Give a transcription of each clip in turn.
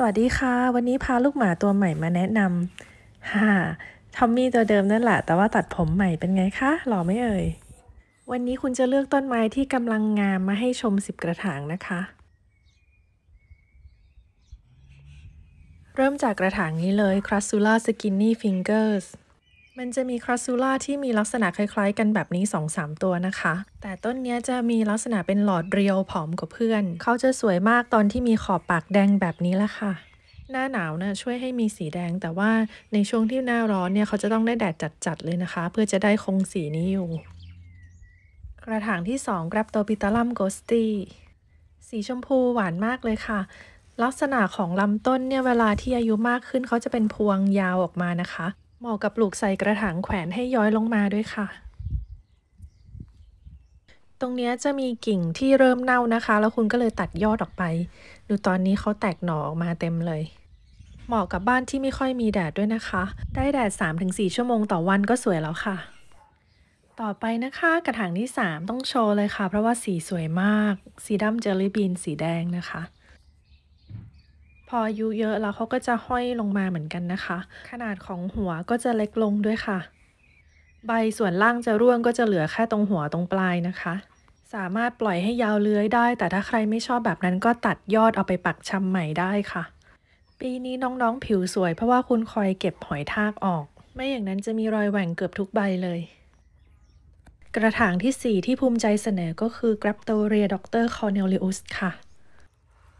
สวัสดีค่ะ วันนี้พาลูกหมาตัวใหม่มาแนะนำฮ่าทอมมี่ตัวเดิมนั่นแหละแต่ว่าตัดผมใหม่เป็นไงคะหล่อไม่เอ่ย วันนี้คุณจะเลือกต้นไม้ที่กำลังงามมาให้ชมสิบกระถางนะคะ เริ่มจากกระถางนี้เลย Crassula Skinny Fingers มันจะมีคราซูล่าที่มีลักษณะคล้ายๆกันแบบนี้ 2-3 ตัวนะคะ แต่ต้นนี้จะมีลักษณะเป็นหลอดเรียวผอมกว่าเพื่อน เขาจะสวยมากตอนที่มีขอบปากแดงแบบนี้ละค่ะ หน้าหนาวนะช่วยให้มีสีแดง แต่ว่าในช่วงที่หน้าร้อนเนี่ยเขาจะต้องได้แดดจัดๆเลยนะคะ เพื่อจะได้คงสีนี้อยู่ กระถางที่2กรับโตปิตาลัมโกสตีสีชมพูหวานมากเลยค่ะ ลักษณะของลำต้นเนี่ยเวลาที่อายุมากขึ้นเขาจะเป็นพวงยาวออกมานะคะเหมาะกับปลูกใส่กระถางแขวนให้ย้อยลงมาด้วยค่ะ ตรงนี้จะมีกิ่งที่เริ่มเน่านะคะ แล้วคุณก็เลยตัดยอดออกไป ดูตอนนี้เขาแตกหน่อออกมาเต็มเลย เหมาะกับบ้านที่ไม่ค่อยมีแดดด้วยนะคะ ได้แดด 3-4 ชั่วโมงต่อวันก็สวยแล้วค่ะ ต่อไปนะคะ กระถางที่ 3 ต้องโชว์เลยค่ะ เพราะว่าสีสวยมาก สีดำเจ์รี่บีนสีแดงนะคะพออายุเยอะแล้วเขาก็จะห้อยลงมาเหมือนกันนะคะ ขนาดของหัวก็จะเล็กลงด้วยค่ะ ใบส่วนล่างจะร่วงก็จะเหลือแค่ตรงหัวตรงปลายนะคะ สามารถปล่อยให้ยาวเลื้อยได้ แต่ถ้าใครไม่ชอบแบบนั้นก็ตัดยอดเอาไปปักชำใหม่ได้ค่ะ ปีนี้น้องๆ ผิวสวยเพราะว่าคุณคอยเก็บหอยทากออก ไม่อย่างนั้นจะมีรอยแหว่งเกือบทุกใบเลย กระถางที่ 4 ที่ภูมิใจเสนอก็คือ g r a p t o r i a Dr. Cornelius ค่ะ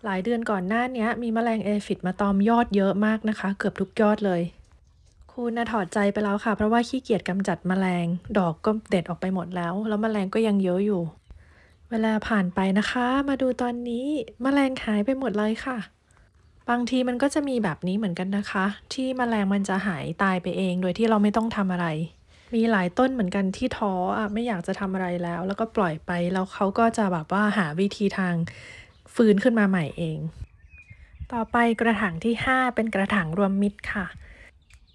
หลายเดือนก่อนหน้านี้มีมแมลงเอฟิดมาตอมยอดเยอะมากนะคะ เกือบทุกยอดเลยคุณนะถอดใจไปแล้วค่ะเพราะว่าขี้เกียจกำจัดมแมลง ดอกก็เด็ดออกไปหมดแล้ว แล้วมแมลงก็ยังเยอะอยู่ เวลาผ่านไปนะคะ มาดูตอนนี้มแมลงหายไปหมดเลยค่ะ บางทีมันก็จะมีแบบนี้เหมือนกันนะคะ ที่มแมลงมันจะหายตายไปเอง โดยที่เราไม่ต้องทำอะไร มีหลายต้นเหมือนกันที่ท้ออ่ะไม่อยากจะทำอะไรแล้ว แล้วก็ปล่อยไปแล้วเขาก็จะแบบว่าหาวิธีทางฟื้นขึ้นมาใหม่เอง ต่อไปกระถางที่ 5 เป็นกระถางรวมมิตรค่ะ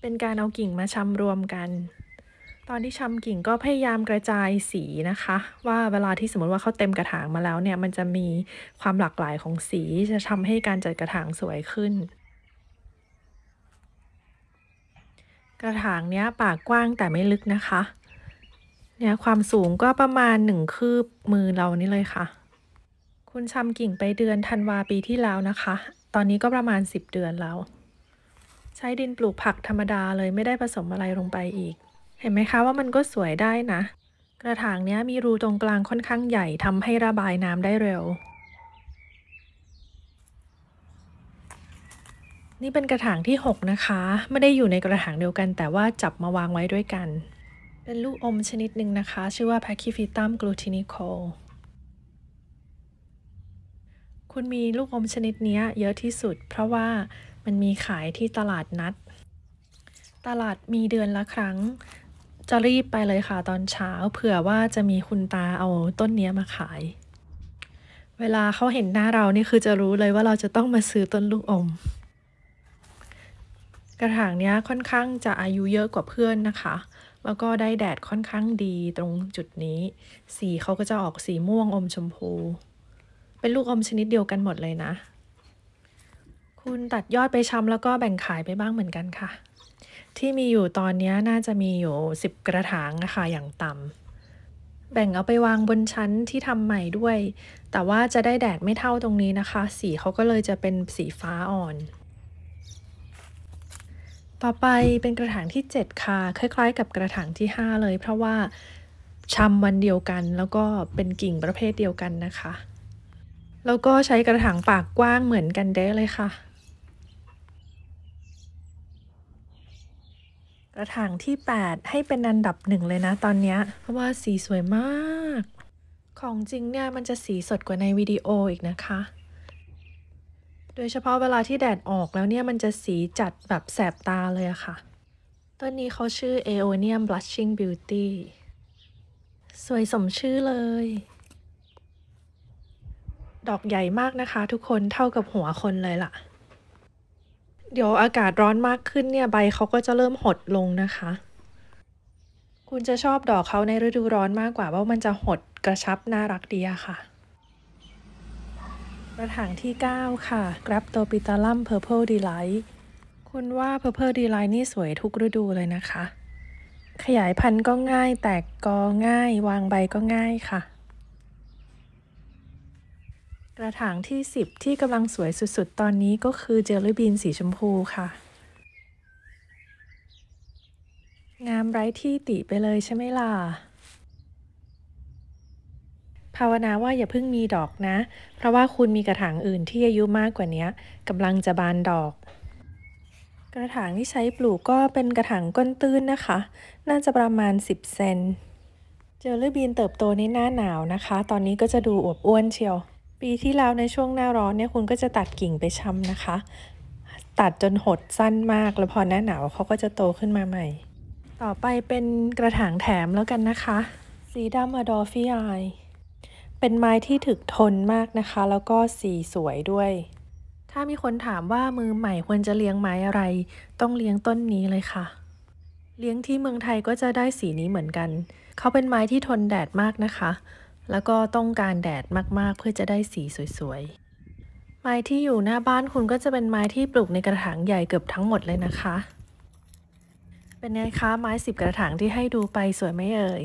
เป็นการเอากิ่งมาชำรวมกัน ตอนที่ชำกิ่งก็พยายามกระจายสีนะคะ ว่าเวลาที่สมมติว่าเขาเต็มกระถางมาแล้วเนี่ยมันจะมีความหลากหลายของสีจะทำให้การจัดกระถางสวยขึ้น กระถางเนี้ยปากกว้างแต่ไม่ลึกนะคะ เนี่ยความสูงก็ประมาณหนึ่งคืบมือเรานี่เลยค่ะคุณชำกิ่งไปเดือนธันวาปีที่แล้วนะคะ ตอนนี้ก็ประมาณ 10 เดือนแล้ว ใช้ดินปลูกผักธรรมดาเลยไม่ได้ผสมอะไรลงไปอีก เห็นไหมคะว่ามันก็สวยได้นะ กระถางนี้มีรูตรงกลางค่อนข้างใหญ่ทำให้ระบายน้ำได้เร็ว นี่เป็นกระถางที่ 6 นะคะ ไม่ได้อยู่ในกระถางเดียวกันแต่ว่าจับมาวางไว้ด้วยกัน เป็นลูกอมชนิดหนึ่งนะคะ ชื่อว่า p a c ิฟิตัมกลูทินิโคคุณมีลูกอมชนิดนี้เยอะที่สุดเพราะว่ามันมีขายที่ตลาดนัด ตลาดมีเดือนละครั้ง จะรีบไปเลยค่ะตอนเช้า เผื่อว่าจะมีคุณตาเอาต้นนี้มาขาย เวลาเขาเห็นหน้าเรานี่คือจะรู้เลยว่าเราจะต้องมาซื้อต้นลูกอม กระถางนี้ค่อนข้างจะอายุเยอะกว่าเพื่อนนะคะ แล้วก็ได้แดดค่อนข้างดีตรงจุดนี้ สีเขาก็จะออกสีม่วงอมชมพูเป็นลูกอมชนิดเดียวกันหมดเลยนะ คุณตัดยอดไปชำแล้วก็แบ่งขายไปบ้างเหมือนกันค่ะ ที่มีอยู่ตอนนี้น่าจะมีอยู่สิบกระถางนะคะอย่างต่ำแบ่งเอาไปวางบนชั้นที่ทำใหม่ด้วย แต่ว่าจะได้แดดไม่เท่าตรงนี้นะคะ สีเขาก็เลยจะเป็นสีฟ้าอ่อน ต่อไปเป็นกระถางที่ 7 ค่ะ คล้ายๆ กับกระถางที่5เลยเพราะว่าชำวันเดียวกันแล้วก็เป็นกิ่งประเภทเดียวกันนะคะแล้วก็ใช้กระถางปากกว้างเหมือนกันเด้เลยค่ะ กระถางที่ 8 ให้เป็นอันดับหนึ่งเลยนะตอนนี้ เพราะว่าสีสวยมาก ของจริงเนี่ยมันจะสีสดกว่าในวิดีโออีกนะคะ โดยเฉพาะเวลาที่แดดออกแล้วเนี่ยมันจะสีจัดแบบแสบตาเลยอะค่ะ ต้นนี้เขาชื่อ Aeonium Blushing Beauty สวยสมชื่อเลยดอกใหญ่มากนะคะ ทุกคนเท่ากับหัวคนเลยล่ะ เดี๋ยวอากาศร้อนมากขึ้นเนี่ยใบเขาก็จะเริ่มหดลงนะคะ คุณจะชอบดอกเขาในฤดูร้อนมากกว่าว่ามันจะหดกระชับน่ารักดีอะค่ะกระถางที่ 9 ค่ะ g r a ว t o p i t a l u m Purple Delight คุณว่า Purple Delight นี่สวยทุกฤดูเลยนะคะ ขยายพันธุ์ก็ง่าย แตกกอง่าย วางใบก็ง่ายค่ะกระถางที่ 10 ที่กำลังสวยสุด ๆ ตอนนี้ก็คือ เจลลี่บีนสีชมพูค่ะ งามไร้ที่ติไปเลยใช่ไหมล่ะภาวนาว่าอย่าเพิ่งมีดอกนะ เพราะว่าคุณมีกระถางอื่นที่อายุมากกว่านี้กำลังจะบานดอก กระถางที่ใช้ปลูกก็เป็นกระถางก้นตื้นนะคะ น่าจะประมาณ 10 เซนเจลลี่บีนเติบโตในหน้าหนาวนะคะ ตอนนี้ก็จะดูอวบอ้วนเชียวปีที่แล้วในช่วงหน้าร้อนเนี่ยคุณก็จะตัดกิ่งไปช้ำนะคะ ตัดจนหดสั้นมาก แล้วพอหน้าหนาวเขาก็จะโตขึ้นมาใหม่ ต่อไปเป็นกระถางแถมแล้วกันนะคะสีดำอดอฟี่ไอเป็นไม้ที่ถึกทนมากนะคะ แล้วก็สีสวยด้วย ถ้ามีคนถามว่ามือใหม่ควรจะเลี้ยงไม้อะไร ต้องเลี้ยงต้นนี้เลยค่ะ เลี้ยงที่เมืองไทยก็จะได้สีนี้เหมือนกัน เขาเป็นไม้ที่ทนแดดมากนะคะแล้วก็ต้องการแดดมากๆเพื่อจะได้สีสวย ๆ ไม้ที่อยู่หน้าบ้านคุณก็จะเป็นไม้ที่ปลูกในกระถางใหญ่เกือบทั้งหมดเลยนะคะ เป็นไงคะ ไม้สิบกระถางที่ให้ดูไปสวยไหมเอ่ย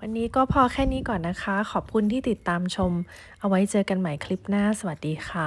วันนี้ก็พอแค่นี้ก่อนนะคะ ขอบคุณที่ติดตามชม เอาไว้เจอกันใหม่คลิปหน้าสวัสดีค่ะ